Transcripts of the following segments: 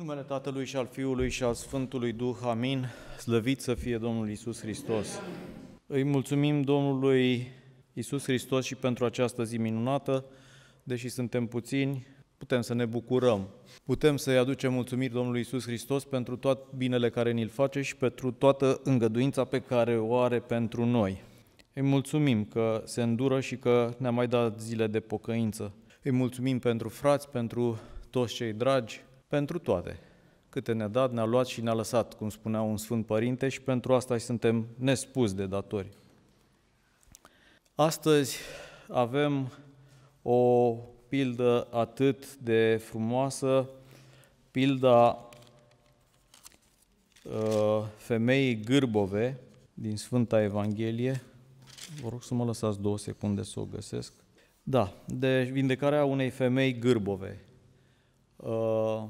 numele Tatălui și al Fiului și al Sfântului Duh, amin, slăvit să fie Domnul Isus Hristos. Îi mulțumim Domnului Isus Hristos și pentru această zi minunată, deși suntem puțini, putem să ne bucurăm. Putem să-i aducem mulțumiri Domnului Isus Hristos pentru tot binele care ni-l face și pentru toată îngăduința pe care o are pentru noi. Îi mulțumim că se îndură și că ne-a mai dat zile de pocăință. Îi mulțumim pentru frați, pentru toți cei dragi, pentru toate. Câte ne-a dat, ne-a luat și ne-a lăsat, cum spunea un Sfânt Părinte, și pentru asta îi suntem nespus de datori. Astăzi avem o pildă atât de frumoasă, pilda uh, femeii Gârbove din Sfânta Evanghelie. Vă rog să mă lăsați două secunde să o găsesc. Da, de vindecarea unei femei Gârbove. Uh,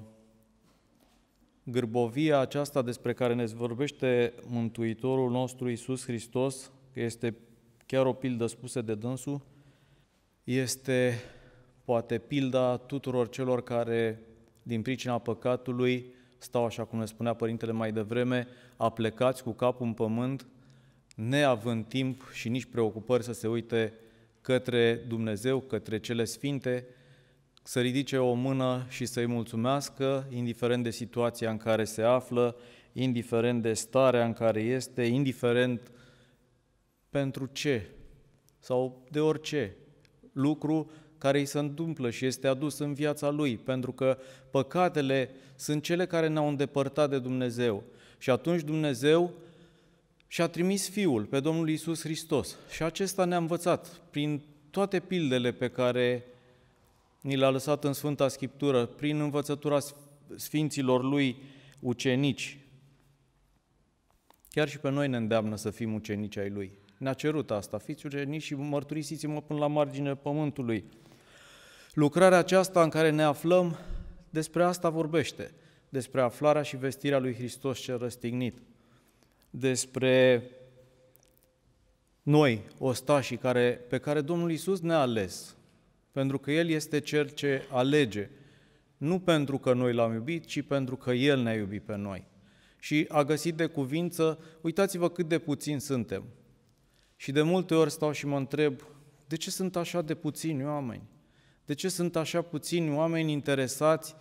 gârbovia aceasta despre care ne vorbește Mântuitorul nostru Iisus Hristos, că este chiar o pildă spusă de dânsul, este poate pilda tuturor celor care, din pricina păcatului, stau, așa cum ne spunea Părintele mai devreme, aplecați cu capul în pământ, neavând timp și nici preocupări să se uite către Dumnezeu, către cele sfinte, să ridice o mână și să-i mulțumească, indiferent de situația în care se află, indiferent de starea în care este, indiferent pentru ce sau de orice lucru care îi se întâmplă și este adus în viața lui, pentru că păcatele sunt cele care ne-au îndepărtat de Dumnezeu. Și atunci Dumnezeu și-a trimis Fiul pe Domnul Isus Hristos. Și acesta ne-a învățat prin toate pildele pe care ni l a lăsat în Sfânta Scriptură, prin învățătura sfinților lui ucenici. Chiar și pe noi ne îndeamnă să fim ucenici ai lui. Ne-a cerut asta, fiți ucenici și mărturisiți-mă până la margine pământului. Lucrarea aceasta în care ne aflăm, despre asta vorbește, despre aflarea și vestirea lui Hristos cel răstignit, despre noi, ostașii, care, pe care Domnul Isus ne-a ales, pentru că El este Cel ce alege, nu pentru că noi L-am iubit, ci pentru că El ne-a iubit pe noi. Și a găsit de cuvință, uitați-vă cât de puțin suntem. Și de multe ori stau și mă întreb, de ce sunt așa de puțini oameni? De ce sunt așa puțini oameni interesați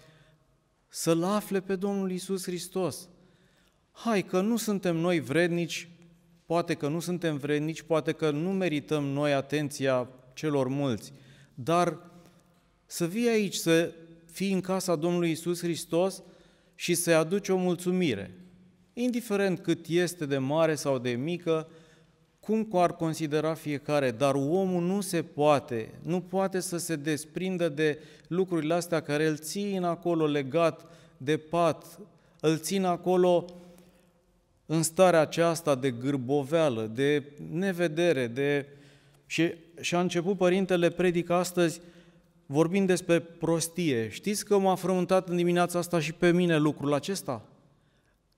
să-L afle pe Domnul Isus Hristos? Hai că nu suntem noi vrednici, poate că nu suntem vrednici, poate că nu merităm noi atenția celor mulți – dar să vii aici, să fii în casa Domnului Isus Hristos și să-i aduci o mulțumire. Indiferent cât este de mare sau de mică, cum ar considera fiecare, dar omul nu se poate, nu poate să se desprindă de lucrurile astea care îl țin acolo legat de pat, îl țin acolo în starea aceasta de gârboveală, de nevedere, de... și și a început părintele predica astăzi vorbind despre prostie. Știți că m-a frământat în dimineața asta și pe mine lucrul acesta?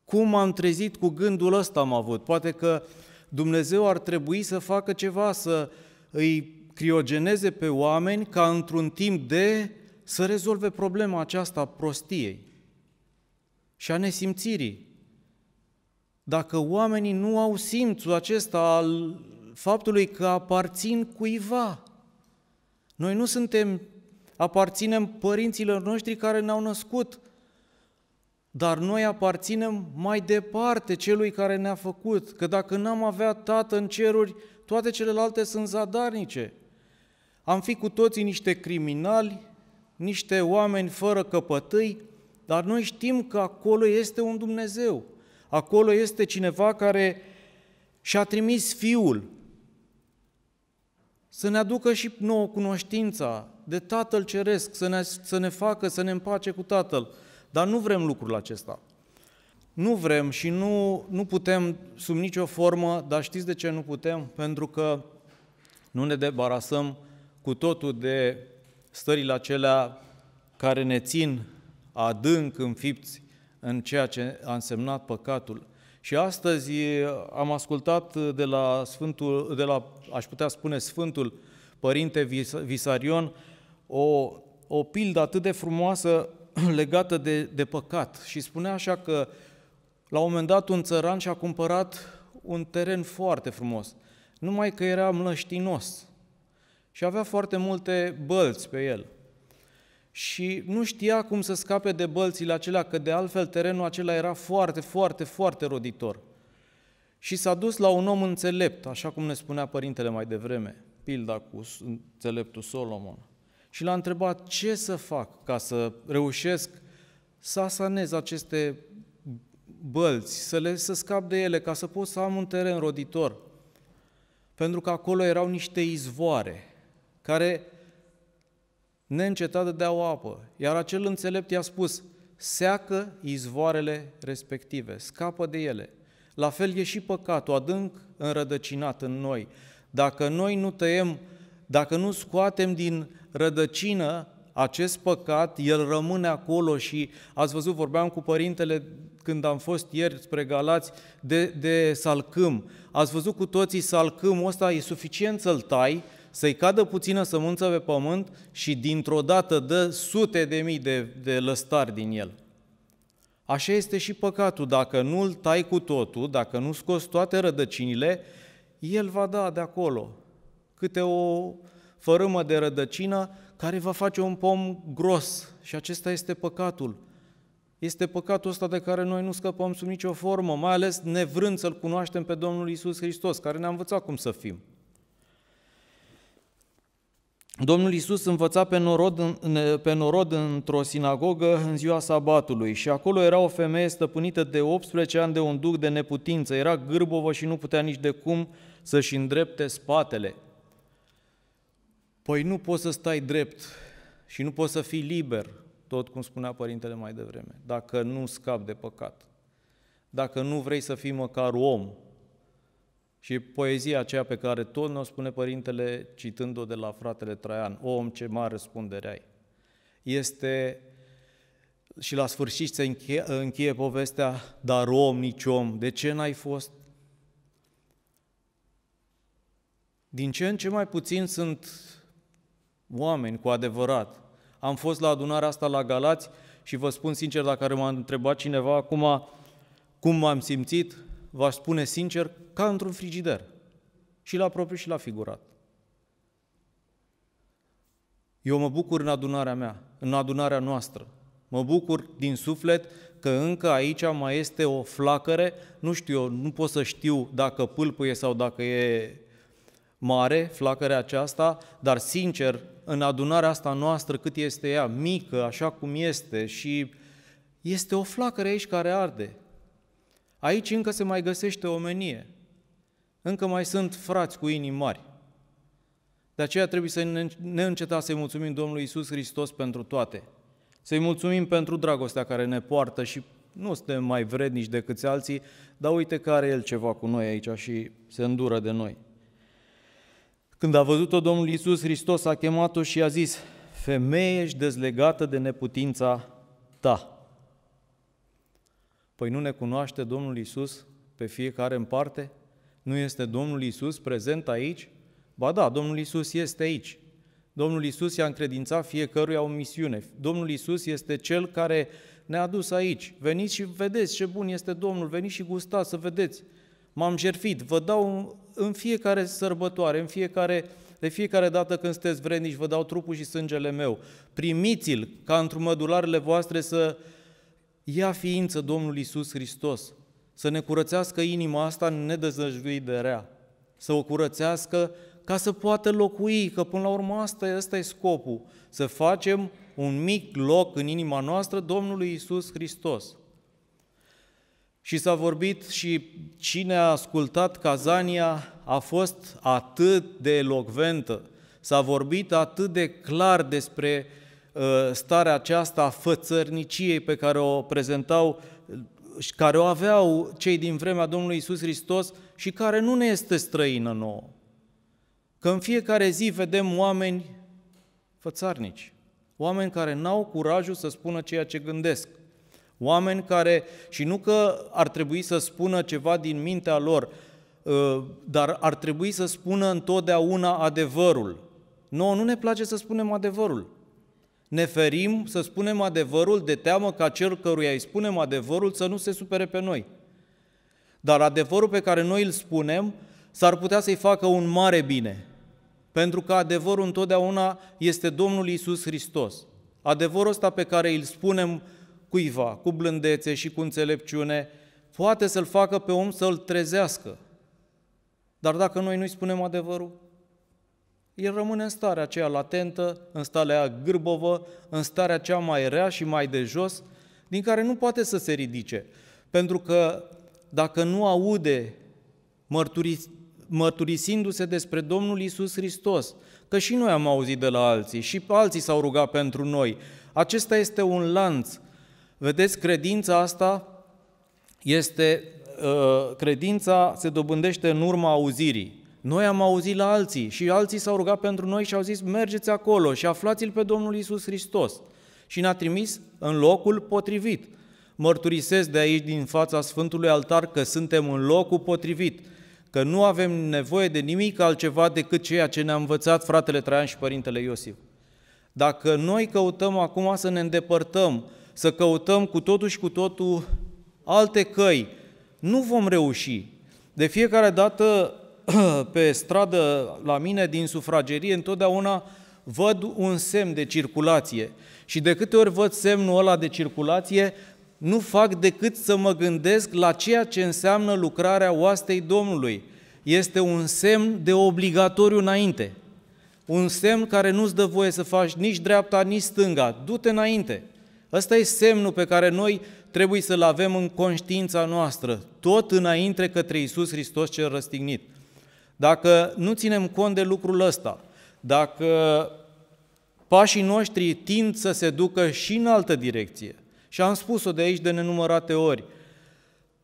Cum m-am trezit cu gândul ăsta am avut? Poate că Dumnezeu ar trebui să facă ceva, să îi criogeneze pe oameni ca într-un timp de să rezolve problema aceasta a prostiei și a nesimțirii. Dacă oamenii nu au simțul acesta al faptului că aparțin cuiva. Noi nu suntem, aparținem părinților noștri care ne-au născut, dar noi aparținem mai departe celui care ne-a făcut, că dacă n-am avea tată în ceruri, toate celelalte sunt zadarnice. Am fi cu toții niște criminali, niște oameni fără căpătâi, dar noi știm că acolo este un Dumnezeu. Acolo este cineva care și-a trimis Fiul să ne aducă și nouă cunoștința de Tatăl Ceresc, să ne, să ne facă, să ne împace cu Tatăl. Dar nu vrem lucrul acesta. Nu vrem și nu, nu putem sub nicio formă, dar știți de ce nu putem? Pentru că nu ne debarasăm cu totul de stările acelea care ne țin adânc înfipți în ceea ce a însemnat păcatul. Și astăzi am ascultat de la Sfântul, de la, aș putea spune Sfântul Părinte Visarion, o, o pildă atât de frumoasă legată de, de păcat. Și spunea așa că la un moment dat un țăran și-a cumpărat un teren foarte frumos, numai că era mlăștinos și avea foarte multe bălți pe el și nu știa cum să scape de bălțile acelea, că de altfel terenul acela era foarte, foarte, foarte roditor. Și s-a dus la un om înțelept, așa cum ne spunea părintele mai devreme, pilda cu înțeleptul Solomon. Și l-a întrebat ce să fac ca să reușesc să asanez aceste bălți, să, le, să scap de ele, ca să pot să am un teren roditor. Pentru că acolo erau niște izvoare care neîncetat dădeau apă, iar acel înțelept i-a spus, seacă izvoarele respective, scapă de ele. La fel e și păcatul adânc înrădăcinat în noi. Dacă noi nu tăiem, dacă nu scoatem din rădăcină acest păcat, el rămâne acolo și ați văzut, vorbeam cu părintele când am fost ieri spre Galați de, de salcâm. Ați văzut cu toții salcâmul ăsta, e suficient să-l tai, să-i cadă puțină sămânță pe pământ și dintr-o dată dă sute de mii de, de lăstari din el. Așa este și păcatul, dacă nu-l tai cu totul, dacă nu scoți toate rădăcinile, el va da de acolo câte o fărâmă de rădăcină care va face un pom gros și acesta este păcatul. Este păcatul ăsta de care noi nu scăpăm sub nicio formă, mai ales nevrând să-L cunoaștem pe Domnul Isus Hristos, care ne-a învățat cum să fim. Domnul Isus învăța pe norod, pe norod într-o sinagogă în ziua sabatului și acolo era o femeie stăpânită de 18 ani de un duc de neputință, era gârbovă și nu putea nici de cum să-și îndrepte spatele. Păi nu poți să stai drept și nu poți să fii liber, tot cum spunea părintele mai devreme, dacă nu scapi de păcat, dacă nu vrei să fii măcar om, și poezia aceea pe care tot ne-o spune Părintele, citând-o de la fratele Traian, om ce mare răspundere ai, este și la sfârșit se încheie, încheie povestea, dar om, nici om, de ce n-ai fost? Din ce în ce mai puțin sunt oameni cu adevărat. Am fost la adunarea asta la Galați și vă spun sincer, dacă m-a întrebat cineva acum cum m-am simțit, Vă spune sincer, ca într-un frigider. Și la propriu și la figurat. Eu mă bucur în adunarea mea, în adunarea noastră. Mă bucur din suflet că încă aici mai este o flacăre, nu știu eu, nu pot să știu dacă pâlpâie sau dacă e mare flacărea aceasta, dar sincer, în adunarea asta noastră, cât este ea mică, așa cum este, și este o flacără aici care arde. Aici încă se mai găsește omenie, încă mai sunt frați cu inimi mari. De aceea trebuie să ne înceta să-i mulțumim Domnului Isus Hristos pentru toate, să-i mulțumim pentru dragostea care ne poartă și nu suntem mai vrednici decât alții, dar uite că are El ceva cu noi aici și se îndură de noi. Când a văzut-o Domnul Iisus Hristos, a chemat-o și a zis, femeie ești dezlegată de neputința ta. Păi nu ne cunoaște Domnul Isus pe fiecare în parte? Nu este Domnul Isus prezent aici? Ba da, Domnul Isus este aici. Domnul Isus i-a încredințat fiecăruia o misiune. Domnul Isus este cel care ne-a dus aici. Veniți și vedeți ce bun este Domnul, veniți și gustați să vedeți. M-am jerfit, vă dau în fiecare sărbătoare, în fiecare, de fiecare dată când sunteți vrednici, vă dau trupul și sângele meu. Primiți-l ca într-un mădularele voastre să ia ființă Domnul Isus Hristos, să ne curățească inima asta nedezăjduit de rea, să o curățească ca să poată locui, că până la urmă asta, asta e scopul, să facem un mic loc în inima noastră Domnului Isus Hristos. Și s-a vorbit și cine a ascultat Cazania a fost atât de elocventă, s-a vorbit atât de clar despre Uh, starea aceasta a fățărniciei pe care o prezentau uh, și care o aveau cei din vremea Domnului Isus Hristos și care nu ne este străină nouă. Că în fiecare zi vedem oameni fățarnici, oameni care n-au curajul să spună ceea ce gândesc, oameni care, și nu că ar trebui să spună ceva din mintea lor, uh, dar ar trebui să spună întotdeauna adevărul. Noi nu ne place să spunem adevărul ne ferim să spunem adevărul de teamă ca cel căruia îi spunem adevărul să nu se supere pe noi. Dar adevărul pe care noi îl spunem s-ar putea să-i facă un mare bine, pentru că adevărul întotdeauna este Domnul Isus Hristos. Adevărul ăsta pe care îl spunem cuiva, cu blândețe și cu înțelepciune, poate să-l facă pe om să-l trezească. Dar dacă noi nu-i spunem adevărul, el rămâne în starea aceea latentă, în starea gârbovă, în starea cea mai rea și mai de jos, din care nu poate să se ridice. Pentru că dacă nu aude mărturis, mărturisindu-se despre Domnul Isus Hristos, că și noi am auzit de la alții și alții s-au rugat pentru noi. Acesta este un lanț. Vedeți, credința asta este, uh, credința se dobândește în urma auzirii. Noi am auzit la alții și alții s-au rugat pentru noi și au zis, mergeți acolo și aflați-L pe Domnul Isus Hristos. Și ne-a trimis în locul potrivit. Mărturisesc de aici din fața Sfântului Altar că suntem în locul potrivit, că nu avem nevoie de nimic altceva decât ceea ce ne-a învățat fratele Traian și părintele Iosif. Dacă noi căutăm acum să ne îndepărtăm, să căutăm cu totul și cu totul alte căi, nu vom reuși. De fiecare dată pe stradă la mine din sufragerie întotdeauna văd un semn de circulație și de câte ori văd semnul ăla de circulație, nu fac decât să mă gândesc la ceea ce înseamnă lucrarea oastei Domnului. Este un semn de obligatoriu înainte. Un semn care nu-ți dă voie să faci nici dreapta, nici stânga. Du-te înainte. Ăsta e semnul pe care noi trebuie să-l avem în conștiința noastră, tot înainte către Iisus Hristos cel răstignit. Dacă nu ținem cont de lucrul ăsta, dacă pașii noștri tind să se ducă și în altă direcție, și am spus-o de aici de nenumărate ori,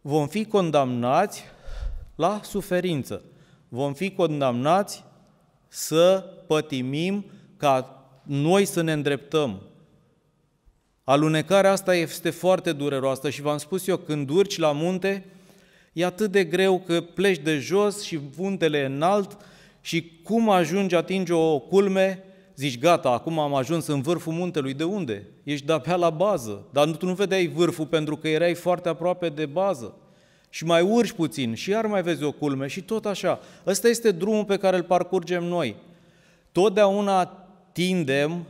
vom fi condamnați la suferință, vom fi condamnați să pătimim ca noi să ne îndreptăm. Alunecarea asta este foarte dureroasă și v-am spus eu, când urci la munte, e atât de greu că pleci de jos și vuntele înalt și cum ajungi, atingi o culme, zici, gata, acum am ajuns în vârful muntelui, de unde? Ești de apea la bază, dar tu nu vedeai vârful pentru că erai foarte aproape de bază. Și mai urci puțin și iar mai vezi o culme și tot așa. Ăsta este drumul pe care îl parcurgem noi. Totdeauna tindem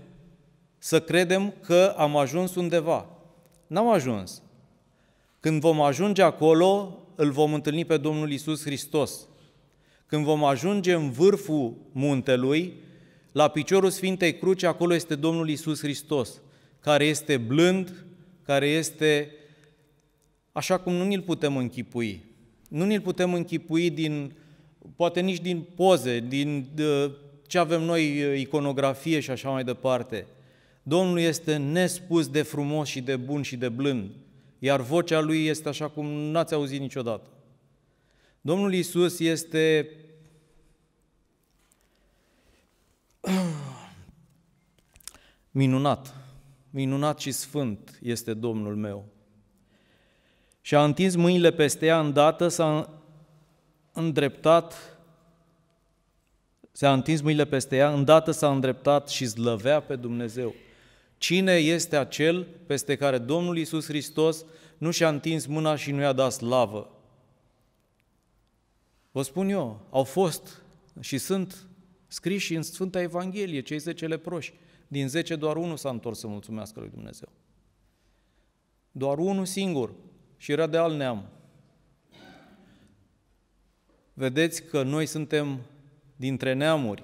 să credem că am ajuns undeva. N-am ajuns. Când vom ajunge acolo, îl vom întâlni pe Domnul Isus Hristos. Când vom ajunge în vârful muntelui, la piciorul Sfintei Cruci, acolo este Domnul Isus Hristos, care este blând, care este așa cum nu ni-l putem închipui. Nu ni-l putem închipui din, poate nici din poze, din de, ce avem noi, iconografie și așa mai departe. Domnul este nespus de frumos și de bun și de blând iar vocea lui este așa cum n-ați auzit niciodată. Domnul Isus este minunat, minunat și sfânt este Domnul meu. Și a întins mâinile peste ea îndată, s-a îndreptat S-a întins mâinile peste ea, îndată s-a îndreptat și zlăvea pe Dumnezeu. Cine este acel peste care Domnul Iisus Hristos nu și-a întins mâna și nu i-a dat slavă? Vă spun eu, au fost și sunt scriși în Sfânta Evanghelie cei 10 leproși. Din 10 doar unul s-a întors să mulțumească lui Dumnezeu. Doar unul singur și era de alt neam. Vedeți că noi suntem dintre neamuri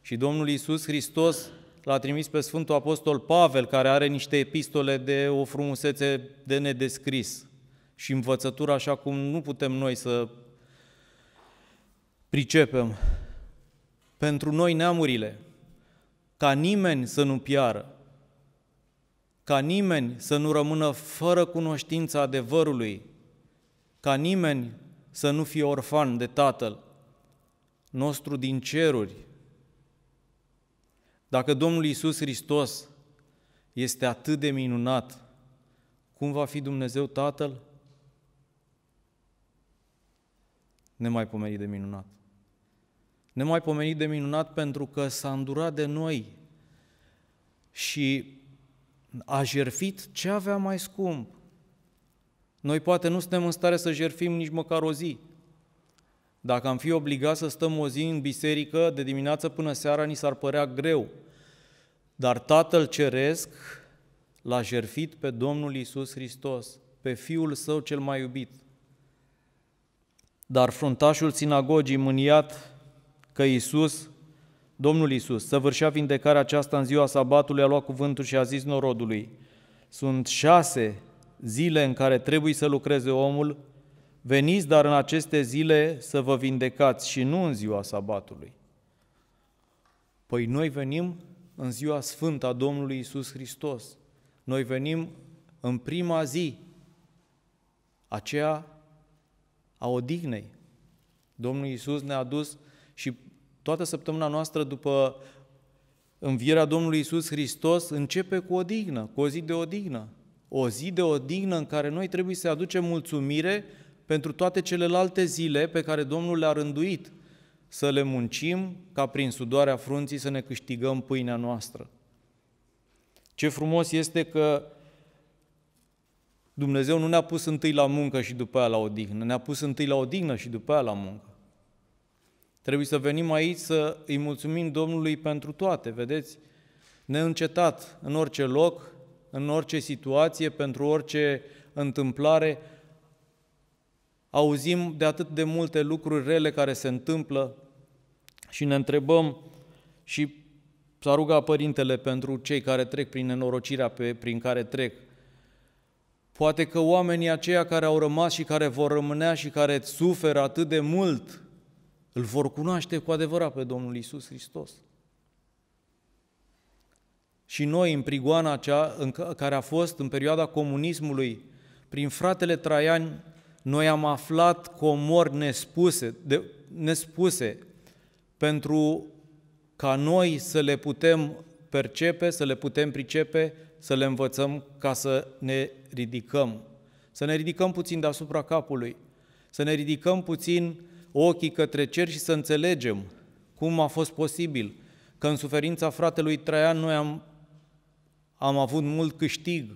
și Domnul Iisus Hristos l-a trimis pe Sfântul Apostol Pavel, care are niște epistole de o frumusețe de nedescris și învățătură așa cum nu putem noi să pricepem. Pentru noi neamurile, ca nimeni să nu piară, ca nimeni să nu rămână fără cunoștința adevărului, ca nimeni să nu fie orfan de Tatăl nostru din ceruri, dacă Domnul Iisus Hristos este atât de minunat, cum va fi Dumnezeu Tatăl? pomenit de minunat. pomenit de minunat pentru că s-a îndurat de noi și a jerfit ce avea mai scump. Noi poate nu suntem în stare să jerfim nici măcar o zi. Dacă am fi obligat să stăm o zi în biserică de dimineață până seara, ni s-ar părea greu, dar Tatăl Ceresc l-a jerfit pe Domnul Isus Hristos, pe Fiul Său cel mai iubit. Dar fruntașul sinagogii mâniat că Isus, Domnul Isus, săvârșea vindecarea aceasta în ziua sabatului, a luat cuvântul și a zis norodului, sunt șase zile în care trebuie să lucreze omul, veniți dar în aceste zile să vă vindecați și nu în ziua sabatului. Păi noi venim în ziua sfântă a Domnului Isus Hristos. Noi venim în prima zi, aceea a odihnei. Domnul Isus ne-a dus și toată săptămâna noastră după învierea Domnului Isus Hristos începe cu odihnă, cu o zi de odihnă. O zi de odihnă în care noi trebuie să aducem mulțumire pentru toate celelalte zile pe care Domnul le-a rânduit – să le muncim ca prin sudoarea frunții să ne câștigăm pâinea noastră. Ce frumos este că Dumnezeu nu ne-a pus întâi la muncă și după aia la odihnă, ne-a pus întâi la odihnă și după aia la muncă. Trebuie să venim aici să îi mulțumim Domnului pentru toate, vedeți? Neîncetat, în orice loc, în orice situație, pentru orice întâmplare, auzim de atât de multe lucruri rele care se întâmplă, și ne întrebăm și s-a rugat Părintele pentru cei care trec prin nenorocirea pe, prin care trec. Poate că oamenii aceia care au rămas și care vor rămânea și care suferă atât de mult, îl vor cunoaște cu adevărat pe Domnul Isus Hristos. Și noi, în prigoana acea, în care a fost în perioada comunismului, prin fratele Traian, noi am aflat comori nespuse, de, nespuse pentru ca noi să le putem percepe, să le putem pricepe, să le învățăm ca să ne ridicăm. Să ne ridicăm puțin deasupra capului, să ne ridicăm puțin ochii către cer și să înțelegem cum a fost posibil că în suferința fratelui Traian noi am, am avut mult câștig,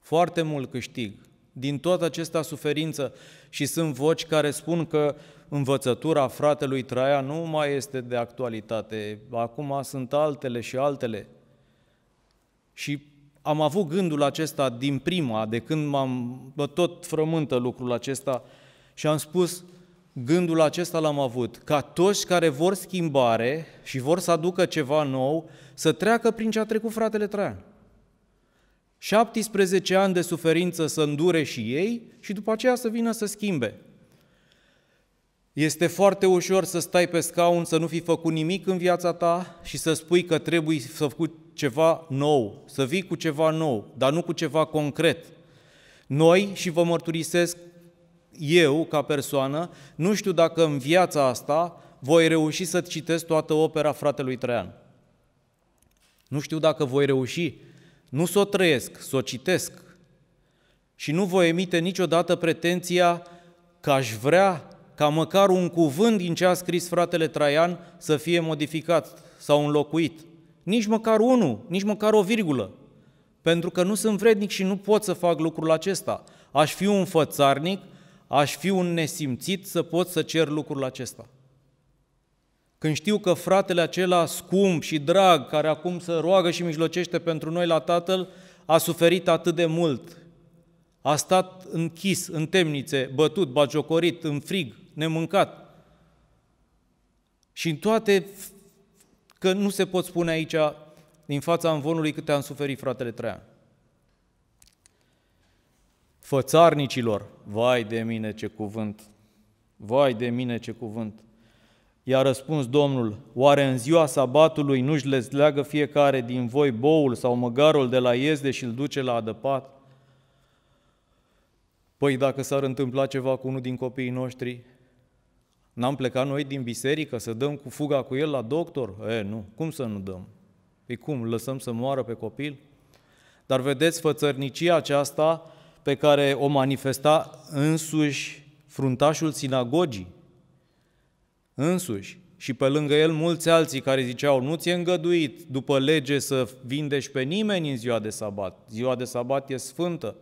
foarte mult câștig din toată acesta suferință și sunt voci care spun că învățătura fratelui Traian nu mai este de actualitate, acum sunt altele și altele. Și am avut gândul acesta din prima, de când m-am, tot frământă lucrul acesta și am spus, gândul acesta l-am avut, ca toți care vor schimbare și vor să aducă ceva nou, să treacă prin ce a trecut fratele Traian. 17 ani de suferință să îndure și ei și după aceea să vină să schimbe. Este foarte ușor să stai pe scaun, să nu fi făcut nimic în viața ta și să spui că trebuie să faci ceva nou, să vii cu ceva nou, dar nu cu ceva concret. Noi, și vă mărturisesc eu ca persoană, nu știu dacă în viața asta voi reuși să citesc toată opera fratelui Traian. Nu știu dacă voi reuși nu s o trăiesc, s o citesc. Și nu voi emite niciodată pretenția că aș vrea ca măcar un cuvânt din ce a scris fratele Traian să fie modificat sau înlocuit. Nici măcar unul, nici măcar o virgulă. Pentru că nu sunt vrednic și nu pot să fac lucrul acesta. Aș fi un fățarnic, aș fi un nesimțit să pot să cer lucrul acesta când știu că fratele acela scump și drag, care acum se roagă și mijlocește pentru noi la Tatăl, a suferit atât de mult, a stat închis, în temnițe, bătut, bagiocorit, în frig, nemâncat. Și în toate, că nu se pot spune aici, din fața învonului, câte am suferit fratele Traian. Fățarnicilor, vai de mine ce cuvânt, vai de mine ce cuvânt, I-a răspuns Domnul, oare în ziua sabatului nu-și lezleagă fiecare din voi boul sau măgarul de la iezde și îl duce la adăpat? Păi dacă s-ar întâmpla ceva cu unul din copiii noștri, n-am plecat noi din biserică să dăm cu fuga cu el la doctor? E, nu, cum să nu dăm? Păi cum, lăsăm să moară pe copil? Dar vedeți fățărnicia aceasta pe care o manifesta însuși fruntașul sinagogii, însuși și pe lângă el mulți alții care ziceau nu ți-e îngăduit după lege să vindești pe nimeni în ziua de sabat. Ziua de sabat e sfântă.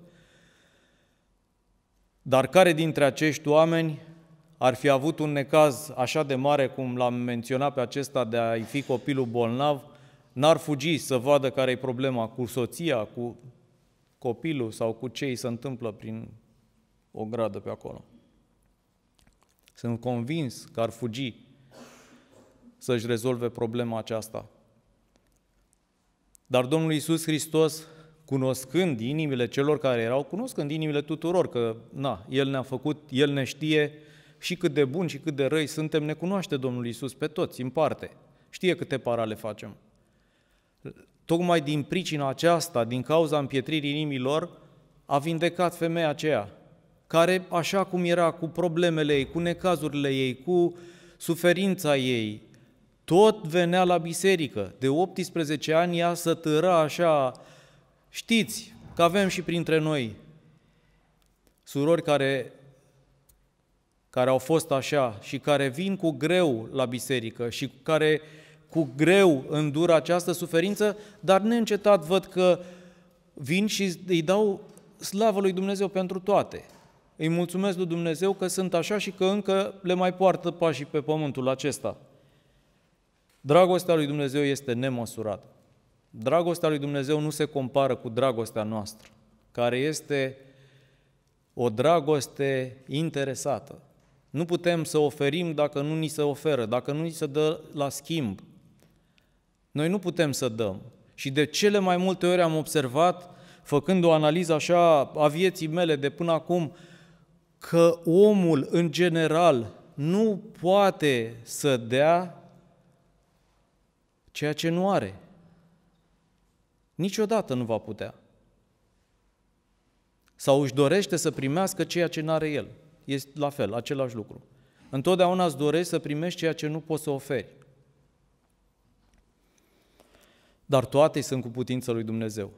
Dar care dintre acești oameni ar fi avut un necaz așa de mare cum l-am menționat pe acesta de a-i fi copilul bolnav, n-ar fugi să vadă care e problema cu soția, cu copilul sau cu ce îi se întâmplă prin o gradă pe acolo. Sunt convins că ar fugi să-și rezolve problema aceasta. Dar Domnul Iisus Hristos, cunoscând inimile celor care erau, cunoscând inimile tuturor, că na, El ne-a făcut, El ne știe și cât de bun și cât de răi suntem, ne cunoaște Domnul Iisus pe toți, în parte. Știe câte parale facem. Tocmai din pricina aceasta, din cauza împietririi inimilor, a vindecat femeia aceea care, așa cum era cu problemele ei, cu necazurile ei, cu suferința ei, tot venea la biserică. De 18 ani ea să târa așa, știți că avem și printre noi surori care, care au fost așa și care vin cu greu la biserică și care cu greu îndură această suferință, dar neîncetat văd că vin și îi dau slavă lui Dumnezeu pentru toate. Îi mulțumesc lui Dumnezeu că sunt așa și că încă le mai poartă pașii pe pământul acesta. Dragostea lui Dumnezeu este nemăsurată. Dragostea lui Dumnezeu nu se compară cu dragostea noastră, care este o dragoste interesată. Nu putem să oferim dacă nu ni se oferă, dacă nu ni se dă la schimb. Noi nu putem să dăm. Și de cele mai multe ori am observat, făcând o analiză așa a vieții mele de până acum, că omul în general nu poate să dea ceea ce nu are. Niciodată nu va putea. Sau își dorește să primească ceea ce nu are el. Este la fel, același lucru. Întotdeauna îți dorești să primești ceea ce nu poți să oferi. Dar toate sunt cu putința lui Dumnezeu.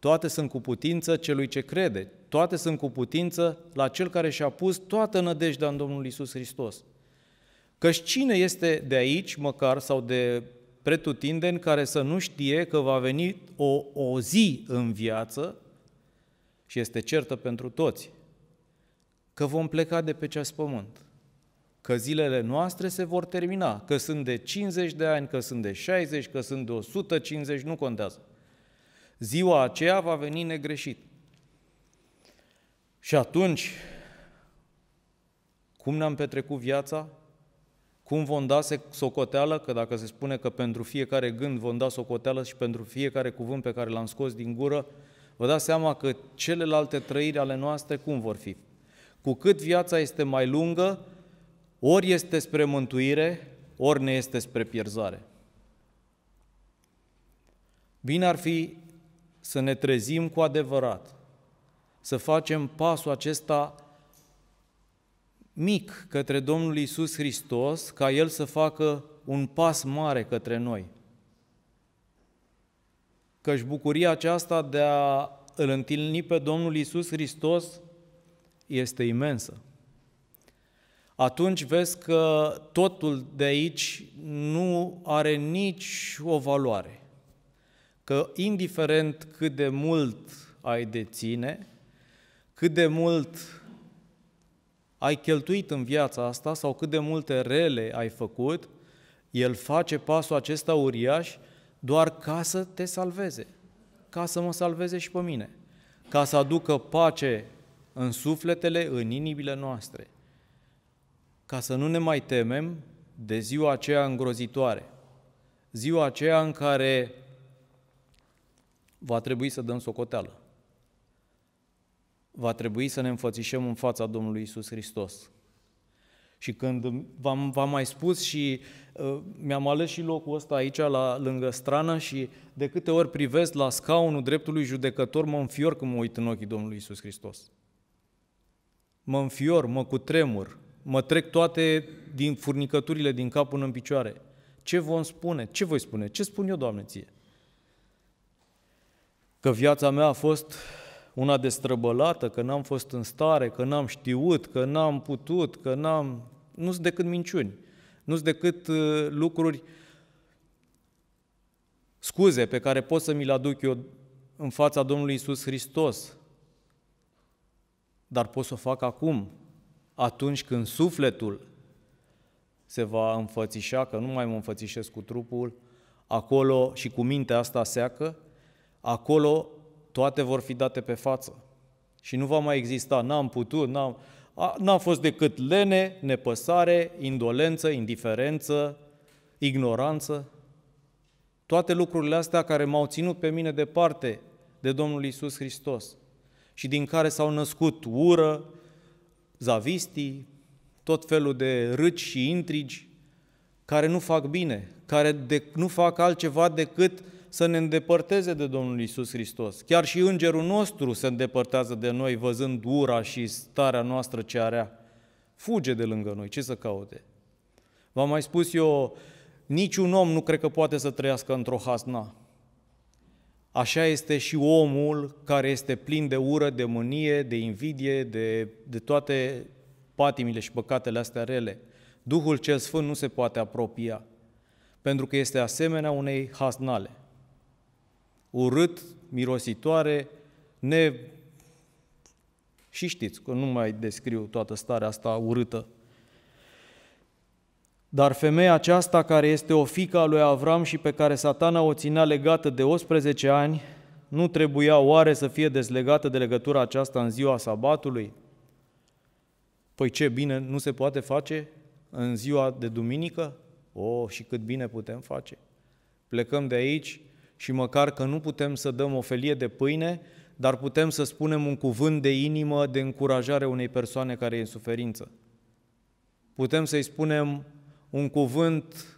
Toate sunt cu putință celui ce crede, toate sunt cu putință la cel care și-a pus toată nădejdea în Domnul Isus Hristos. Căci cine este de aici, măcar, sau de pretutindeni, care să nu știe că va veni o, o zi în viață, și este certă pentru toți, că vom pleca de pe ceas pământ, că zilele noastre se vor termina, că sunt de 50 de ani, că sunt de 60, că sunt de 150, nu contează ziua aceea va veni negreșit. Și atunci, cum ne-am petrecut viața? Cum vom da socoteală? Că dacă se spune că pentru fiecare gând vom da socoteală și pentru fiecare cuvânt pe care l-am scos din gură, vă dați seama că celelalte trăiri ale noastre cum vor fi? Cu cât viața este mai lungă, ori este spre mântuire, ori ne este spre pierzare. Bine ar fi să ne trezim cu adevărat, să facem pasul acesta mic către Domnul Isus Hristos, ca El să facă un pas mare către noi. Căci bucuria aceasta de a îl întâlni pe Domnul Isus Hristos este imensă. Atunci vezi că totul de aici nu are nici o valoare că indiferent cât de mult ai deține, cât de mult ai cheltuit în viața asta sau cât de multe rele ai făcut, el face pasul acesta uriaș doar ca să te salveze, ca să mă salveze și pe mine, ca să aducă pace în sufletele, în inimile noastre, ca să nu ne mai temem de ziua aceea îngrozitoare, ziua aceea în care va trebui să dăm socoteală. Va trebui să ne înfățișăm în fața Domnului Isus Hristos. Și când v-am, v-am mai spus și uh, mi-am ales și locul ăsta aici, la, lângă strană, și de câte ori privesc la scaunul dreptului judecător, mă înfior când mă uit în ochii Domnului Isus Hristos. Mă înfior, mă cutremur, mă trec toate din furnicăturile din cap până în picioare. Ce vom spune? Ce voi spune? Ce spun eu, Doamne, ție? că viața mea a fost una destrăbălată, că n-am fost în stare, că n-am știut, că n-am putut, că n-am... Nu sunt decât minciuni, nu sunt decât uh, lucruri, scuze pe care pot să mi le aduc eu în fața Domnului Isus Hristos. Dar pot să o fac acum, atunci când sufletul se va înfățișa, că nu mai mă înfățișez cu trupul, acolo și cu mintea asta seacă, Acolo toate vor fi date pe față. Și nu va mai exista, n-am putut, n-am... A, n-a fost decât lene, nepăsare, indolență, indiferență, ignoranță. Toate lucrurile astea care m-au ținut pe mine departe de Domnul Isus Hristos și din care s-au născut ură, zavistii, tot felul de râci și intrigi care nu fac bine, care de, nu fac altceva decât să ne îndepărteze de Domnul Isus Hristos. Chiar și îngerul nostru se îndepărtează de noi văzând ura și starea noastră ce are. Fuge de lângă noi, ce să caute? V-am mai spus eu, niciun om nu cred că poate să trăiască într-o hasna. Așa este și omul care este plin de ură, de mânie, de invidie, de, de toate patimile și păcatele astea rele. Duhul cel Sfânt nu se poate apropia, pentru că este asemenea unei hasnale urât, mirositoare, ne... Și știți că nu mai descriu toată starea asta urâtă. Dar femeia aceasta care este o fică a lui Avram și pe care satana o ținea legată de 18 ani, nu trebuia oare să fie dezlegată de legătura aceasta în ziua sabatului? Păi ce bine, nu se poate face în ziua de duminică? O, oh, și cât bine putem face! Plecăm de aici, și măcar că nu putem să dăm o felie de pâine, dar putem să spunem un cuvânt de inimă de încurajare unei persoane care e în suferință. Putem să-i spunem un cuvânt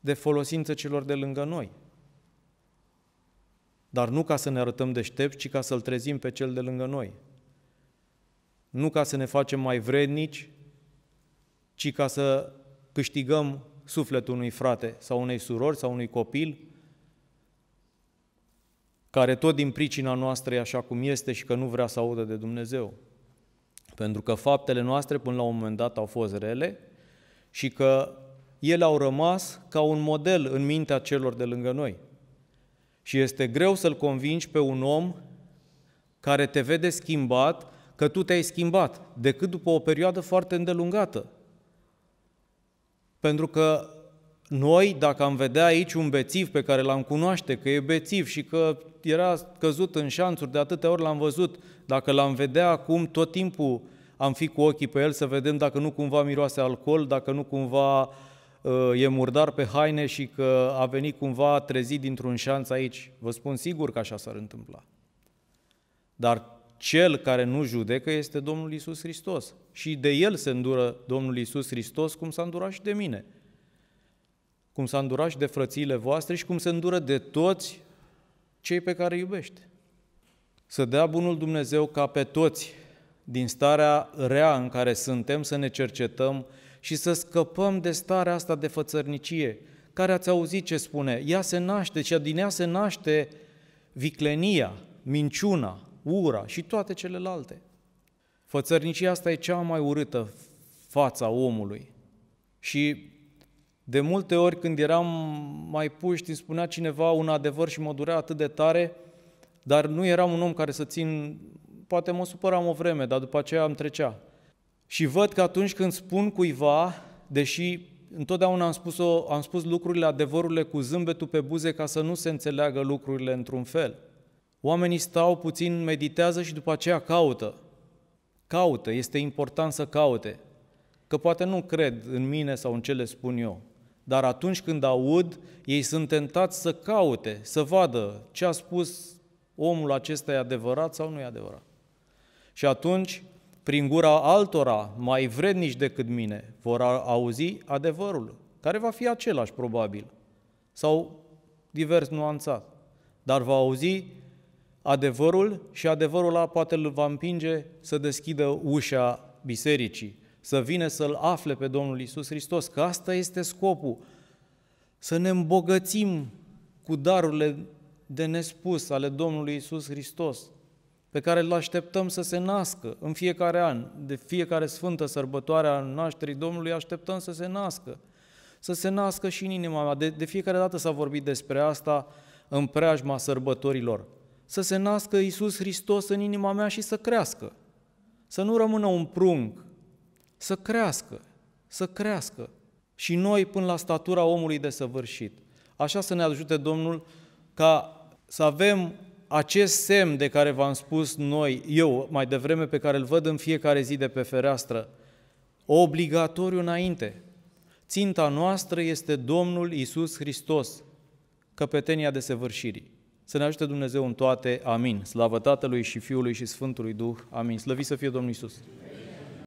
de folosință celor de lângă noi. Dar nu ca să ne arătăm deștepți, ci ca să-l trezim pe cel de lângă noi. Nu ca să ne facem mai vrednici, ci ca să câștigăm sufletul unui frate sau unei surori sau unui copil care tot din pricina noastră e așa cum este și că nu vrea să audă de Dumnezeu. Pentru că faptele noastre până la un moment dat au fost rele și că ele au rămas ca un model în mintea celor de lângă noi. Și este greu să-l convingi pe un om care te vede schimbat că tu te-ai schimbat, decât după o perioadă foarte îndelungată. Pentru că noi, dacă am vedea aici un bețiv pe care l-am cunoaște, că e bețiv și că era căzut în șanțuri, de atâtea ori l-am văzut, dacă l-am vedea acum tot timpul am fi cu ochii pe el să vedem dacă nu cumva miroase alcool, dacă nu cumva uh, e murdar pe haine și că a venit cumva trezit dintr-un șanț aici. Vă spun sigur că așa s-ar întâmpla. Dar cel care nu judecă este Domnul Isus Hristos. Și de el se îndură Domnul Isus Hristos cum s-a îndurat și de mine cum s-a și de frățiile voastre și cum se îndură de toți cei pe care iubește. Să dea bunul Dumnezeu ca pe toți din starea rea în care suntem să ne cercetăm și să scăpăm de starea asta de fățărnicie, care ați auzit ce spune, ea se naște, cea din ea se naște viclenia, minciuna, ura și toate celelalte. Fățărnicia asta e cea mai urâtă fața omului. Și de multe ori când eram mai puști, îmi spunea cineva un adevăr și mă durea atât de tare, dar nu eram un om care să țin, poate mă supăram o vreme, dar după aceea îmi trecea. Și văd că atunci când spun cuiva, deși întotdeauna am spus, am spus lucrurile, adevărurile cu zâmbetul pe buze ca să nu se înțeleagă lucrurile într-un fel. Oamenii stau puțin, meditează și după aceea caută. Caută, este important să caute. Că poate nu cred în mine sau în ce le spun eu. Dar atunci când aud, ei sunt tentați să caute, să vadă ce a spus omul acesta e adevărat sau nu e adevărat. Și atunci, prin gura altora, mai vrednici decât mine, vor auzi adevărul, care va fi același probabil, sau divers nuanțat, dar va auzi adevărul și adevărul ăla poate îl va împinge să deschidă ușa bisericii, să vină să-L afle pe Domnul Isus Hristos, că asta este scopul, să ne îmbogățim cu darurile de nespus ale Domnului Isus Hristos, pe care îl așteptăm să se nască în fiecare an, de fiecare sfântă sărbătoare a nașterii Domnului așteptăm să se nască, să se nască și în inima mea. De, de fiecare dată s-a vorbit despre asta în preajma sărbătorilor. Să se nască Isus Hristos în inima mea și să crească. Să nu rămână un prunc să crească, să crească și noi până la statura omului desăvârșit. Așa să ne ajute Domnul ca să avem acest semn de care v-am spus noi, eu mai devreme, pe care îl văd în fiecare zi de pe fereastră, obligatoriu înainte. Ținta noastră este Domnul Isus Hristos, căpetenia de săvârșirii. Să ne ajute Dumnezeu în toate. Amin. Slavă Tatălui și Fiului și Sfântului Duh. Amin. Slăvi să fie Domnul Isus.